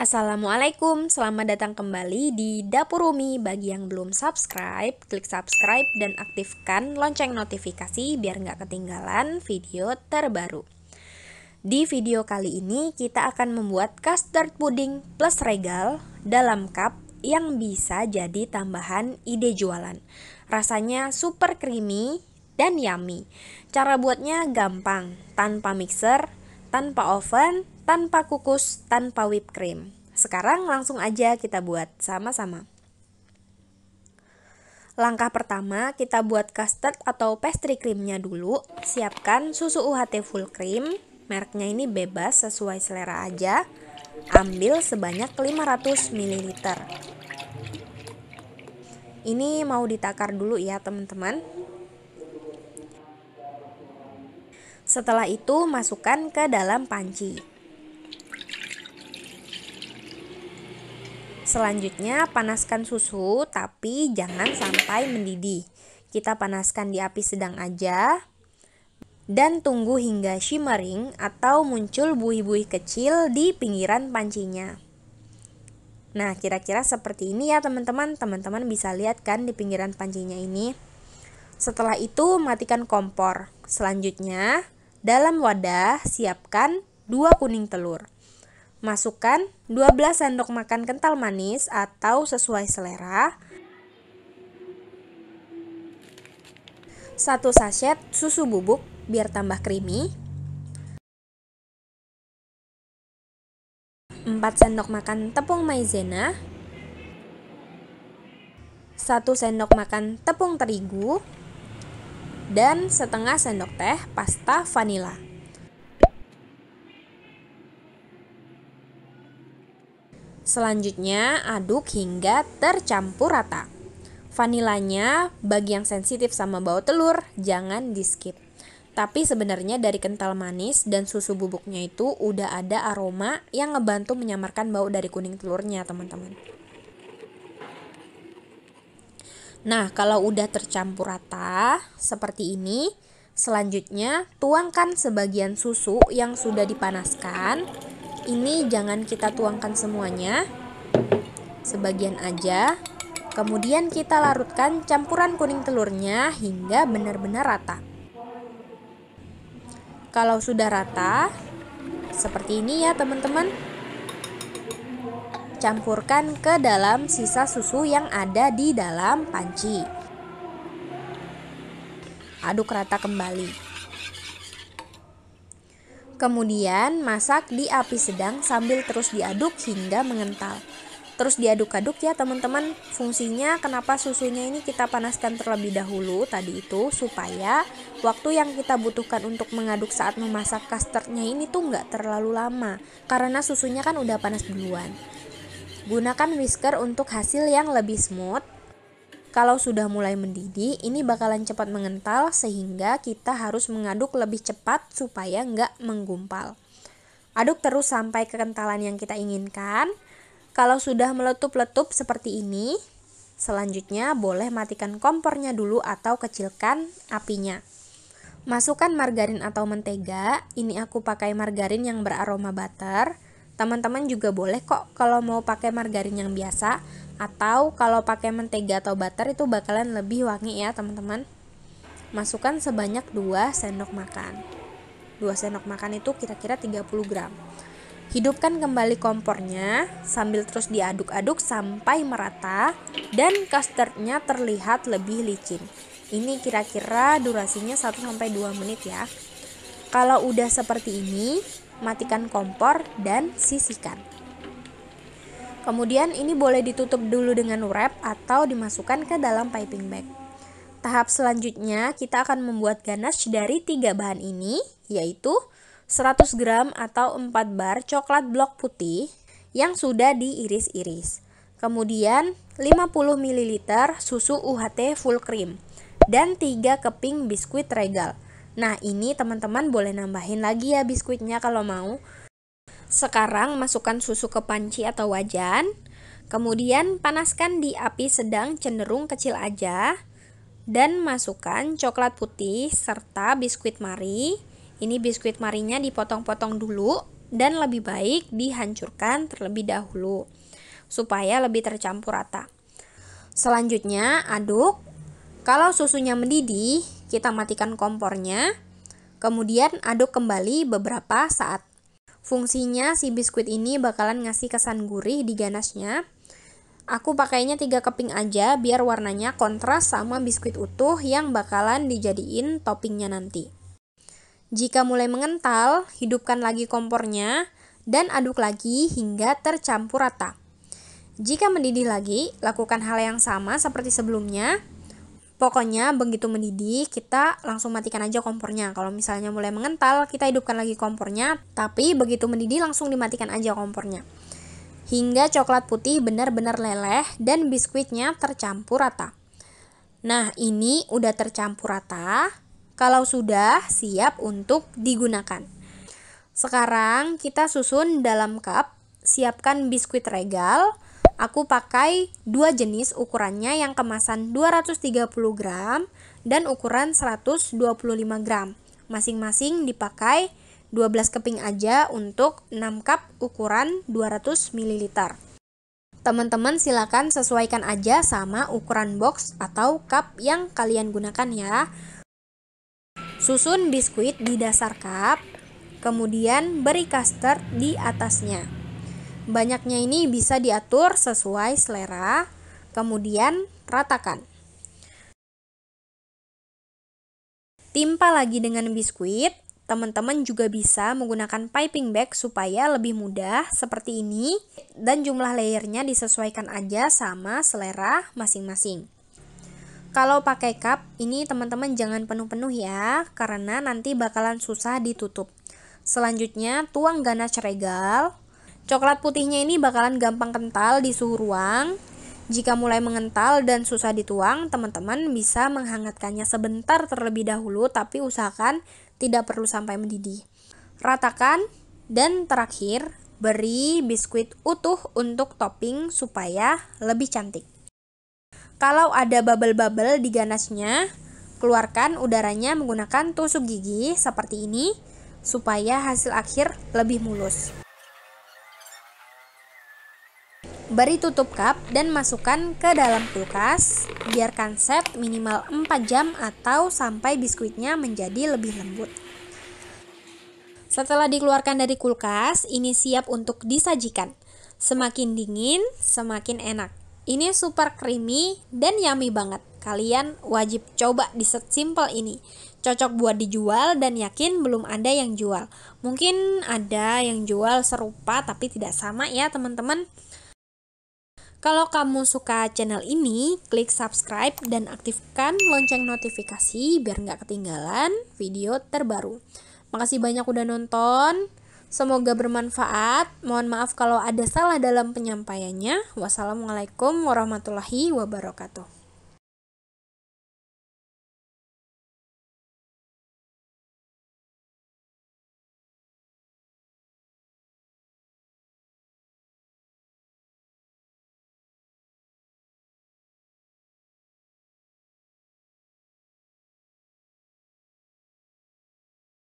Assalamualaikum, selamat datang kembali di Dapur Umi. Bagi yang belum subscribe, klik subscribe dan aktifkan lonceng notifikasi biar nggak ketinggalan video terbaru. Di video kali ini kita akan membuat custard pudding plus regal dalam cup yang bisa jadi tambahan ide jualan. Rasanya super creamy dan yummy. Cara buatnya gampang, tanpa mixer, tanpa oven, tanpa kukus, tanpa whipped cream. Sekarang langsung aja kita buat sama-sama. Langkah pertama, kita buat custard atau pastry creamnya dulu. Siapkan susu UHT full cream, merknya ini bebas sesuai selera aja. Ambil sebanyak 500 ml. Ini mau ditakar dulu ya teman-teman. Setelah itu masukkan ke dalam panci. Selanjutnya panaskan susu tapi jangan sampai mendidih. Kita panaskan di api sedang aja dan tunggu hingga shimmering atau muncul buih-buih kecil di pinggiran pancinya. Nah, kira-kira seperti ini ya teman-teman. Teman-teman bisa lihat kan di pinggiran pancinya ini. Setelah itu matikan kompor. Selanjutnya, dalam wadah siapkan dua kuning telur. Masukkan 12 sendok makan kental manis atau sesuai selera. 1 sachet susu bubuk biar tambah creamy. 4 sendok makan tepung maizena. 1 sendok makan tepung terigu dan setengah sendok teh pasta vanila. Selanjutnya, aduk hingga tercampur rata. Vanilanya, bagi yang sensitif sama bau telur, jangan di-skip. Tapi sebenarnya dari kental manis dan susu bubuknya itu udah ada aroma yang ngebantu menyamarkan bau dari kuning telurnya, teman-teman. Nah, kalau udah tercampur rata seperti ini, selanjutnya tuangkan sebagian susu yang sudah dipanaskan ini jangan kita tuangkan semuanya, sebagian aja. Kemudian kita larutkan campuran kuning telurnya hingga benar-benar rata. Kalau sudah rata, seperti ini ya teman-teman. Campurkan ke dalam sisa susu yang ada di dalam panci. Aduk rata kembali. Kemudian masak di api sedang sambil terus diaduk hingga mengental. Terus diaduk-aduk ya teman-teman. Fungsinya kenapa susunya ini kita panaskan terlebih dahulu tadi itu supaya waktu yang kita butuhkan untuk mengaduk saat memasak kasternya ini tuh nggak terlalu lama karena susunya kan udah panas duluan. Gunakan whisker untuk hasil yang lebih smooth kalau sudah mulai mendidih, ini bakalan cepat mengental sehingga kita harus mengaduk lebih cepat supaya nggak menggumpal. Aduk terus sampai kekentalan yang kita inginkan. Kalau sudah meletup-letup seperti ini, selanjutnya boleh matikan kompornya dulu atau kecilkan apinya. Masukkan margarin atau mentega. Ini aku pakai margarin yang beraroma butter. Teman-teman juga boleh kok kalau mau pakai margarin yang biasa, atau kalau pakai mentega atau butter itu bakalan lebih wangi ya teman-teman masukkan sebanyak 2 sendok makan 2 sendok makan itu kira-kira 30 gram hidupkan kembali kompornya sambil terus diaduk-aduk sampai merata dan custardnya terlihat lebih licin ini kira-kira durasinya 1-2 menit ya kalau udah seperti ini matikan kompor dan sisihkan Kemudian ini boleh ditutup dulu dengan wrap atau dimasukkan ke dalam piping bag. Tahap selanjutnya kita akan membuat ganache dari tiga bahan ini yaitu 100 gram atau 4 bar coklat blok putih yang sudah diiris-iris. Kemudian 50 ml susu UHT full cream dan 3 keping biskuit regal. Nah, ini teman-teman boleh nambahin lagi ya biskuitnya kalau mau. Sekarang masukkan susu ke panci atau wajan, kemudian panaskan di api sedang cenderung kecil aja, dan masukkan coklat putih serta biskuit mari. Ini biskuit marinya dipotong-potong dulu dan lebih baik dihancurkan terlebih dahulu supaya lebih tercampur rata. Selanjutnya aduk. Kalau susunya mendidih, kita matikan kompornya. Kemudian aduk kembali beberapa saat Fungsinya si biskuit ini bakalan ngasih kesan gurih di ganasnya. Aku pakainya tiga keping aja biar warnanya kontras sama biskuit utuh yang bakalan dijadiin toppingnya nanti. Jika mulai mengental, hidupkan lagi kompornya dan aduk lagi hingga tercampur rata. Jika mendidih lagi, lakukan hal yang sama seperti sebelumnya, Pokoknya begitu mendidih kita langsung matikan aja kompornya. Kalau misalnya mulai mengental kita hidupkan lagi kompornya, tapi begitu mendidih langsung dimatikan aja kompornya. Hingga coklat putih benar-benar leleh dan biskuitnya tercampur rata. Nah, ini udah tercampur rata. Kalau sudah siap untuk digunakan. Sekarang kita susun dalam cup, siapkan biskuit regal Aku pakai dua jenis ukurannya yang kemasan 230 gram dan ukuran 125 gram. Masing-masing dipakai 12 keping aja untuk 6 cup ukuran 200 ml. Teman-teman silakan sesuaikan aja sama ukuran box atau cup yang kalian gunakan ya. Susun biskuit di dasar cup, kemudian beri custard di atasnya. Banyaknya ini bisa diatur sesuai selera, kemudian ratakan. Timpa lagi dengan biskuit, teman-teman juga bisa menggunakan piping bag supaya lebih mudah seperti ini dan jumlah layernya disesuaikan aja sama selera masing-masing. Kalau pakai cup, ini teman-teman jangan penuh-penuh ya, karena nanti bakalan susah ditutup. Selanjutnya, tuang ganache regal Coklat putihnya ini bakalan gampang kental di suhu ruang. Jika mulai mengental dan susah dituang, teman-teman bisa menghangatkannya sebentar terlebih dahulu, tapi usahakan tidak perlu sampai mendidih. Ratakan dan terakhir, beri biskuit utuh untuk topping supaya lebih cantik. Kalau ada bubble-bubble di ganasnya, keluarkan udaranya menggunakan tusuk gigi seperti ini supaya hasil akhir lebih mulus. Beri tutup cup dan masukkan ke dalam kulkas. Biarkan set minimal 4 jam atau sampai biskuitnya menjadi lebih lembut. Setelah dikeluarkan dari kulkas, ini siap untuk disajikan. Semakin dingin, semakin enak. Ini super creamy dan yummy banget. Kalian wajib coba di set simple ini cocok buat dijual dan yakin belum ada yang jual. Mungkin ada yang jual serupa tapi tidak sama ya teman-teman. Kalau kamu suka channel ini, klik subscribe dan aktifkan lonceng notifikasi biar nggak ketinggalan video terbaru. Makasih banyak udah nonton. Semoga bermanfaat. Mohon maaf kalau ada salah dalam penyampaiannya. Wassalamualaikum warahmatullahi wabarakatuh.